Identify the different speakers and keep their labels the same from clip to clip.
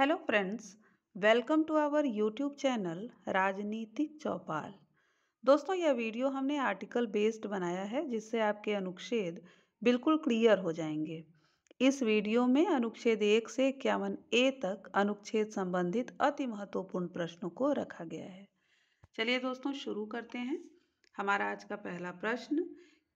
Speaker 1: Hello friends welcome to our YouTube channel Rajneetik Chaupal दोस्तों यह video हमने आर्टिकल बेस्ड बनाया है जिससे आपके अनुच्छेद बिल्कुल क्लियर हो जाएंगे इस वीडियो में अनुच्छेद एक से इक्यावन ए तक अनुच्छेद संबंधित अति महत्वपूर्ण प्रश्नों को रखा गया है चलिए दोस्तों शुरू करते हैं हमारा आज का पहला प्रश्न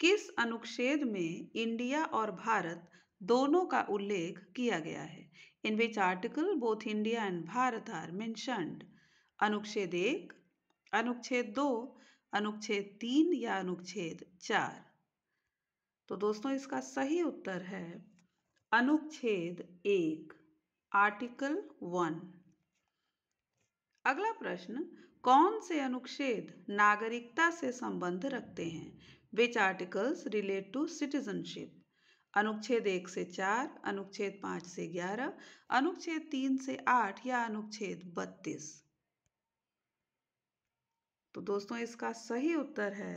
Speaker 1: किस अनुच्छेद में इंडिया और भारत दोनों का उल्लेख किया गया है in which article both India and Bharat are mentioned. अनुच्छेद एक अनुच्छेद दो अनुच्छेद तीन या अनुच्छेद चार तो दोस्तों इसका सही उत्तर है अनुच्छेद एक आर्टिकल वन अगला प्रश्न कौन से अनुच्छेद नागरिकता से संबंध रखते हैं which articles relate to citizenship अनुच्छेद एक से चार अनुच्छेद पाँच से ग्यारह अनुच्छेद तीन से आठ या अनुच्छेद बत्तीस तो दोस्तों इसका सही उत्तर है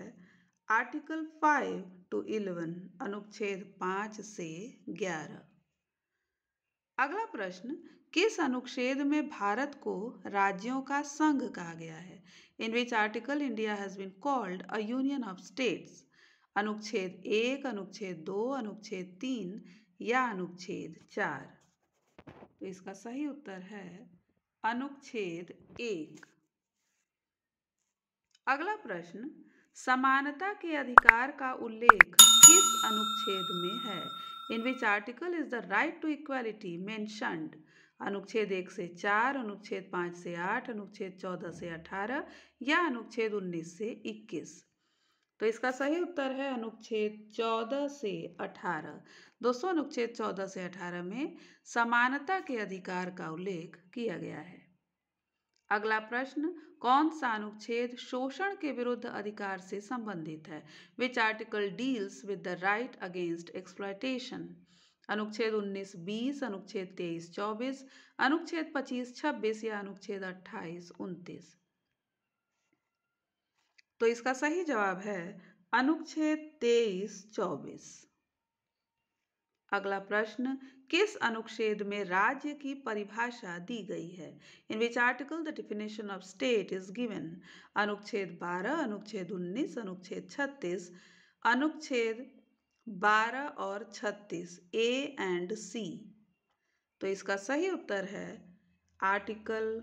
Speaker 1: आर्टिकल फाइव टू इलेवन अनुच्छेद पाँच से ग्यारह अगला प्रश्न किस अनुच्छेद में भारत को राज्यों का संघ कहा गया है in which article India has been called a union of states अनुच्छेद एक अनुच्छेद दो अनुच्छेद तीन या अनुच्छेद चार तो इसका सही उत्तर है अनुच्छेद एक अगला प्रश्न समानता के अधिकार का उल्लेख किस अनुच्छेद में है in which article is the right to equality mentioned अनुच्छेद एक से चार अनुच्छेद पाँच से आठ अनुच्छेद चौदह से अठारह या अनुच्छेद उन्नीस से इक्कीस तो इसका सही उत्तर है अनुच्छेद 14 से 18 दोस्तों अनुच्छेद 14 से 18 में समानता के अधिकार का उल्लेख किया गया है अगला प्रश्न कौन सा अनुच्छेद शोषण के विरुद्ध अधिकार से संबंधित है which article deals with the right against exploitation अनुच्छेद 19 20 अनुच्छेद 23 24 अनुच्छेद 25 26 या अनुच्छेद 28 29 तो इसका सही जवाब है अनुच्छेद तेईस चौबीस अगला प्रश्न किस अनुच्छेद में राज्य की परिभाषा दी गई है in which article the definition of state is given अनुच्छेद 12 अनुच्छेद 19 अनुच्छेद 36 अनुच्छेद 12 और 36 ए एंड सी तो इसका सही उत्तर है आर्टिकल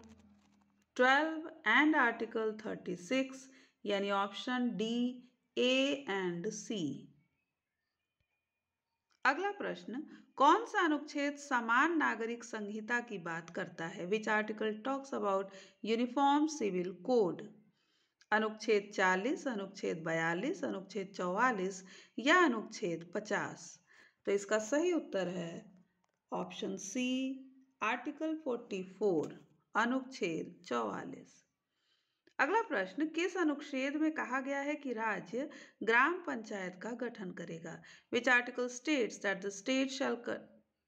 Speaker 1: 12 एंड आर्टिकल 36 यानी option D A and C अगला प्रश्न कौन सा अनुच्छेद समान नागरिक संहिता की बात करता है which article talks about uniform civil code अनुच्छेद 40, अनुच्छेद 42, अनुच्छेद 44 या अनुच्छेद 50 तो इसका सही उत्तर है ऑप्शन सी आर्टिकल 44 अनुच्छेद 44 अगला प्रश्न किस अनुच्छेद में कहा गया है कि राज्य ग्राम पंचायत का गठन करेगा which article states that the state shall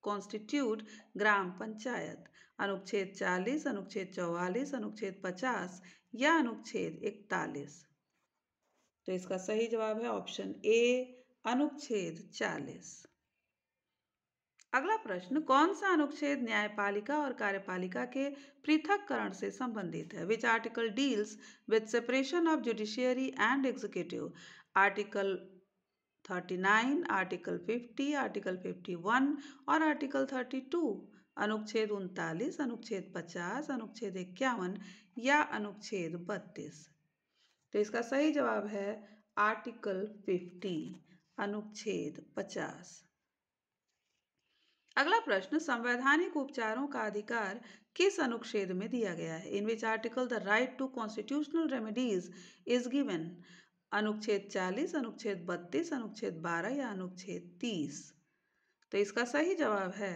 Speaker 1: constitute gram panchayat अनुच्छेद 40, अनुच्छेद 44, अनुच्छेद 50 या अनुच्छेद 41? तो इसका सही जवाब है ऑप्शन ए अनुच्छेद 40. अगला प्रश्न कौन सा अनुच्छेद न्यायपालिका और कार्यपालिका के पृथककरण से संबंधित है which article deals with separation of judiciary and executive article 39, article 50, article 51 और आर्टिकल 32, अनुच्छेद उनतालीस अनुच्छेद 50, अनुच्छेद इक्यावन या अनुच्छेद 32। तो इसका सही जवाब है आर्टिकल 50, अनुच्छेद 50। अगला प्रश्न संवैधानिक उपचारों का अधिकार किस अनुच्छेद में दिया गया है in which article the right to constitutional remedies is given अनुच्छेद 40 अनुच्छेद 32 अनुच्छेद 12 या अनुच्छेद 30 तो इसका सही जवाब है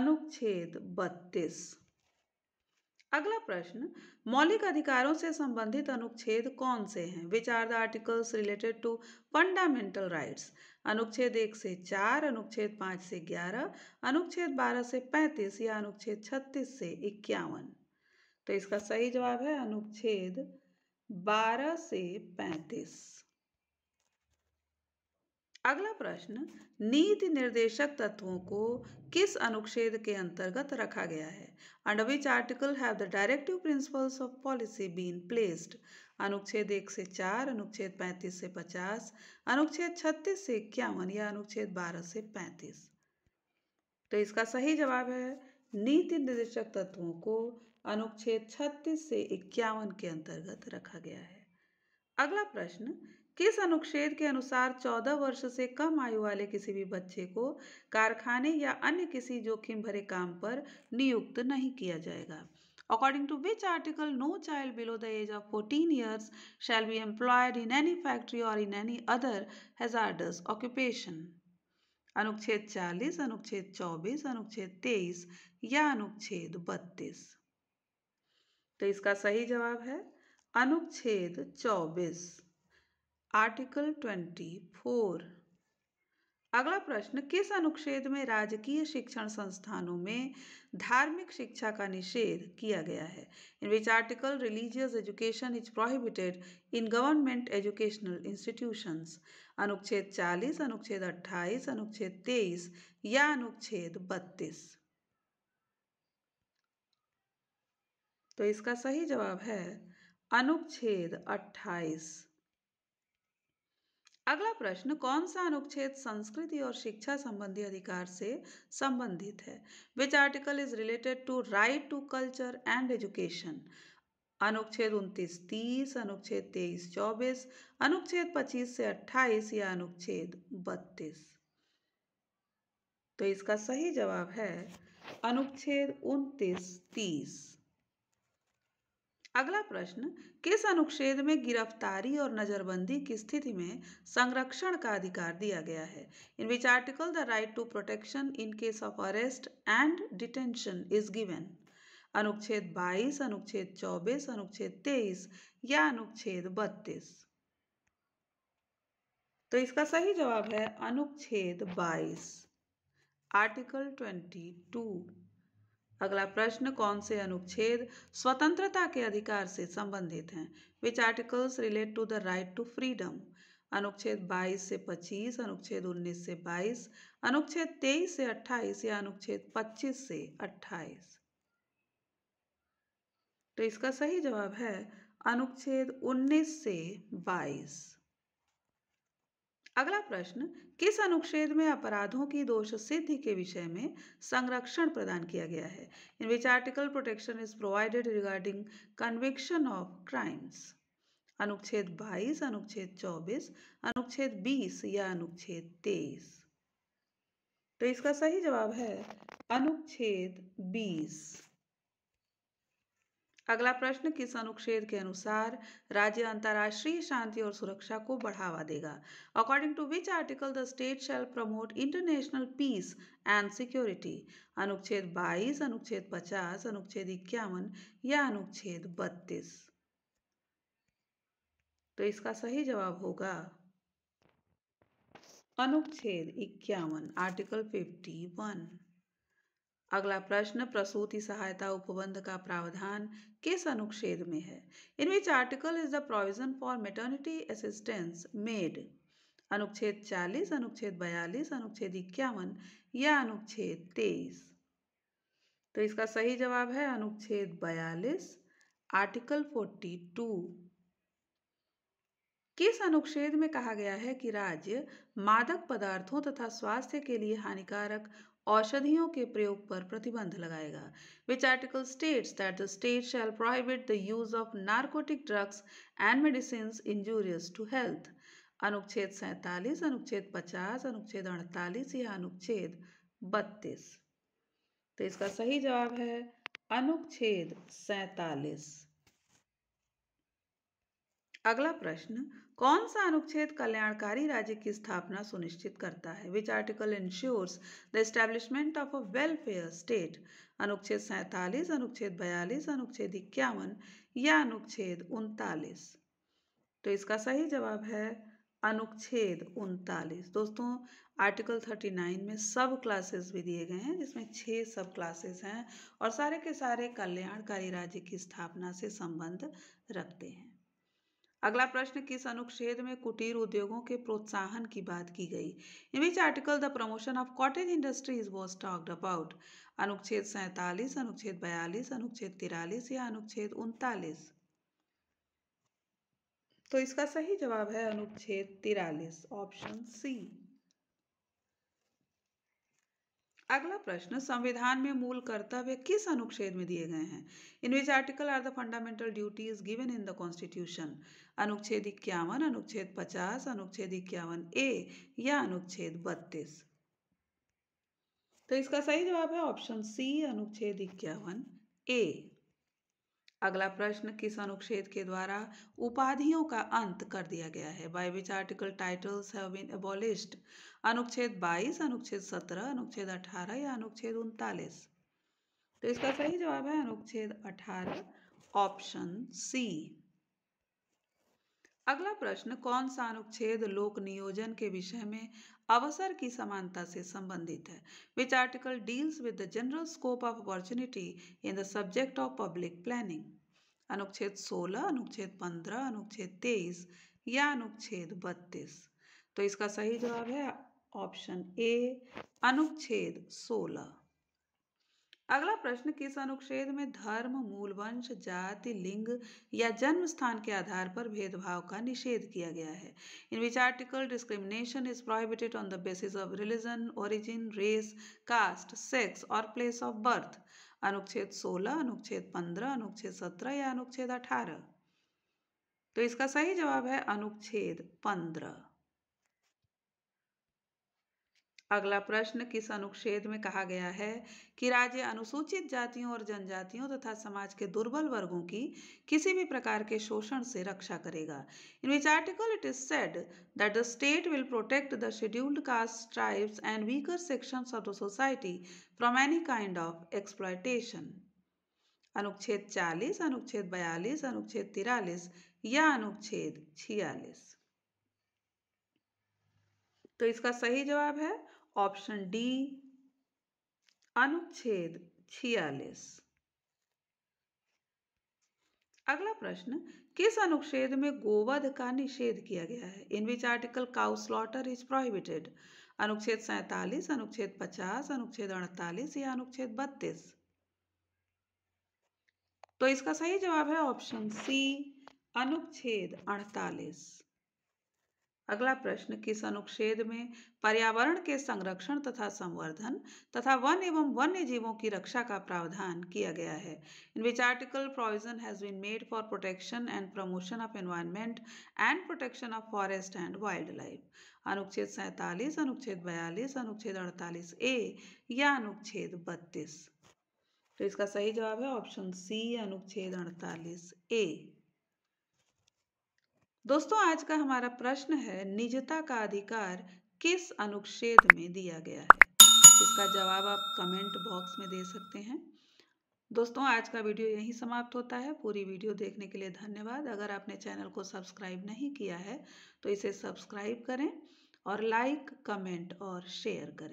Speaker 1: अनुच्छेद 32 अगला प्रश्न मौलिक अधिकारों से संबंधित अनुच्छेद कौन से हैं which are the articles related to fundamental rights अनुच्छेद एक से चार अनुच्छेद पाँच से ग्यारह अनुच्छेद बारह से पैंतीस या अनुच्छेद छत्तीस से इक्यावन तो इसका सही जवाब है अनुच्छेद बारह से पैंतीस अगला प्रश्न नीति निर्देशक तत्वों को किस अनुच्छेद के अंतर्गत रखा गया है under which article have the directive principles of policy been placed अनुच्छेद एक से चार अनुच्छेद पैंतीस से पचास अनुच्छेद छत्तीस से इक्यावन या अनुच्छेद बारह से पैंतीस तो इसका सही जवाब है नीति निर्देशक तत्वों को अनुच्छेद छत्तीस से इक्यावन के अंतर्गत रखा गया है अगला प्रश्न किस अनुच्छेद के अनुसार 14 वर्ष से कम आयु वाले किसी भी बच्चे को कारखाने या अन्य किसी जोखिम भरे काम पर नियुक्त नहीं किया जाएगा according to which article no child below the age of 14 years shall be employed in any factory or in any other hazardous occupation अनुच्छेद 40 अनुच्छेद 24 अनुच्छेद 23 या अनुच्छेद 32 तो इसका सही जवाब है अनुच्छेद 24 आर्टिकल ट्वेंटी फोर अगला प्रश्न किस अनुच्छेद में राजकीय शिक्षण संस्थानों में धार्मिक शिक्षा का निषेध किया गया है in which article religious education is prohibited in government educational institutions अनुच्छेद 40 अनुच्छेद 28 अनुच्छेद 23 या अनुच्छेद 32 तो इसका सही जवाब है अनुच्छेद 28 अगला प्रश्न कौन सा अनुच्छेद संस्कृति और शिक्षा संबंधी अधिकार से संबंधित है which article is related to right to culture and education अनुच्छेद उनतीस तीस अनुच्छेद तेईस चौबीस अनुच्छेद पच्चीस से अट्ठाईस या अनुच्छेद बत्तीस तो इसका सही जवाब है अनुच्छेद उनतीस तीस अगला प्रश्न किस अनुच्छेद में गिरफ्तारी और नज़रबंदी की स्थिति में संरक्षण का अधिकार दिया गया है in which article the right to protection in case of arrest and detention is given अनुच्छेद 22, अनुच्छेद 24, अनुच्छेद 23 या अनुच्छेद 32। तो इसका सही जवाब है अनुच्छेद 22, आर्टिकल 22। अगला प्रश्न कौन से अनुच्छेद स्वतंत्रता के अधिकार से संबंधित हैं which articles relate to the right to freedom अनुच्छेद 22 से 25 अनुच्छेद 19 से 22 अनुच्छेद 23 से 28 या अनुच्छेद 25 से 28 तो इसका सही जवाब है अनुच्छेद 19 से 22 अगला प्रश्न किस अनुच्छेद में अपराधों की दोष सिद्धि के विषय में संरक्षण प्रदान किया गया है in which article protection is provided regarding conviction of crimes अनुच्छेद 22, अनुच्छेद 24, अनुच्छेद 20 या अनुच्छेद 23। तो इसका सही जवाब है अनुच्छेद 20। अगला प्रश्न किस अनुच्छेद के अनुसार राज्य अंतर्राष्ट्रीय शांति और सुरक्षा को बढ़ावा देगा according to which article the state shall promote international peace and security अनुच्छेद 22, अनुच्छेद 50, अनुच्छेद इक्यावन या अनुच्छेद 32। तो इसका सही जवाब होगा अनुच्छेद इक्यावन आर्टिकल फिफ्टी अगला प्रश्न प्रसूति सहायता उपबंध का प्रावधान किस अनुच्छेद में है in which article is the provision for maternity assistance made अनुच्छेद 40, अनुच्छेद 42, अनुच्छेद इक्यावन या अनुच्छेद 23। तो इसका सही जवाब है अनुच्छेद 42, आर्टिकल 42। किस अनुच्छेद में कहा गया है कि राज्य मादक पदार्थों तथा स्वास्थ्य के लिए हानिकारक औषधियों के प्रयोग पर प्रतिबंध लगाएगा which article states that the state shall prohibit the use of narcotic drugs and medicine injurious to health अनुच्छेद सैंतालीस अनुच्छेद पचास अनुच्छेद अड़तालीस या अनुच्छेद बत्तीस तो इसका सही जवाब है अनुच्छेद सैतालीस अगला प्रश्न कौन सा अनुच्छेद कल्याणकारी राज्य की स्थापना सुनिश्चित करता है which article ensures the establishment of a welfare state अनुच्छेद सैंतालीस अनुच्छेद बयालीस अनुच्छेद इक्यावन या अनुच्छेद उनतालीस तो इसका सही जवाब है अनुच्छेद उनतालीस दोस्तों आर्टिकल थर्टी नाइन में सब क्लासेस भी दिए गए हैं जिसमें छह सब क्लासेस हैं और सारे के सारे कल्याणकारी राज्य की स्थापना से संबंध रखते हैं अगला प्रश्न किस अनुच्छेद में कुटीर उद्योगों के प्रोत्साहन की बात की गई in which article the promotion of cottage industries was talked about अनुच्छेद सैंतालीस अनुच्छेद बयालीस अनुच्छेद तिरालीस या अनुच्छेद उनतालीस तो इसका सही जवाब है अनुच्छेद तिरालीस ऑप्शन सी अगला प्रश्न संविधान में मूल कर्तव्य किस अनुच्छेद में दिए गए हैं in which article are the fundamental duty given in the constitution अनुच्छेद इक्यावन अनुच्छेद पचास अनुच्छेद इक्यावन ए या अनुच्छेद बत्तीस तो इसका सही जवाब है ऑप्शन सी अनुच्छेद इक्यावन ए अगला प्रश्न किस अनुच्छेद के द्वारा उपाधियों का अंत कर दिया गया है by which article titles have been अनुच्छेद 22 अनुच्छेद 17 अनुच्छेद 18 या अनुच्छेद उनतालीस तो इसका सही जवाब है अनुच्छेद 18 ऑप्शन सी अगला प्रश्न कौन सा अनुच्छेद लोक नियोजन के विषय में अवसर की समानता से संबंधित है which article deals with the general scope of opportunity in the subject of public planning अनुच्छेद 16, अनुच्छेद 15, अनुच्छेद 23 या अनुच्छेद 32। तो इसका सही जवाब है ऑप्शन ए अनुच्छेद 16। अगला प्रश्न किस अनुच्छेद में धर्म मूल वंश जाति लिंग या जन्म स्थान के आधार पर भेदभाव का निषेध किया गया है in which article discrimination is prohibited on the basis of religion origin race caste sex और प्लेस ऑफ बर्थ अनुच्छेद 16, अनुच्छेद 15, अनुच्छेद 17 या अनुच्छेद 18? तो इसका सही जवाब है अनुच्छेद पंद्रह अगला प्रश्न किस अनुच्छेद में कहा गया है कि राज्य अनुसूचित जातियों और जनजातियों तथा समाज के दुर्बल वर्गों की किसी भी प्रकार के शोषण से रक्षा करेगा in which article it is said that the state will protect the scheduled caste tribes and weaker section of the society from any kind of exploitation अनुच्छेद चालीस अनुच्छेद बयालीस अनुच्छेद तिरालीस या अनुच्छेद छियालीस तो इसका सही जवाब है ऑप्शन डी अनुच्छेद छियालीस अगला प्रश्न किस अनुच्छेद में गोवध का निषेध किया गया है in which article cow slaughter is prohibited अनुच्छेद सैतालीस अनुच्छेद पचास अनुच्छेद अड़तालीस या अनुच्छेद बत्तीस तो इसका सही जवाब है ऑप्शन सी अनुच्छेद अड़तालीस अगला प्रश्न किस अनुच्छेद में पर्यावरण के संरक्षण तथा संवर्धन तथा वन एवं वन्य जीवों की रक्षा का प्रावधान किया गया है in which article provision has been made for protection and promotion of environment and protection of forest and wild life अनुच्छेद सैंतालीस अनुच्छेद बयालीस अनुच्छेद अड़तालीस ए या अनुच्छेद बत्तीस तो इसका सही जवाब है ऑप्शन सी अनुच्छेद अड़तालीस ए दोस्तों आज का हमारा प्रश्न है निजता का अधिकार किस अनुच्छेद में दिया गया है इसका जवाब आप कमेंट बॉक्स में दे सकते हैं दोस्तों आज का वीडियो यहीं समाप्त होता है पूरी वीडियो देखने के लिए धन्यवाद अगर आपने चैनल को सब्सक्राइब नहीं किया है तो इसे सब्सक्राइब करें और लाइक कमेंट और शेयर करें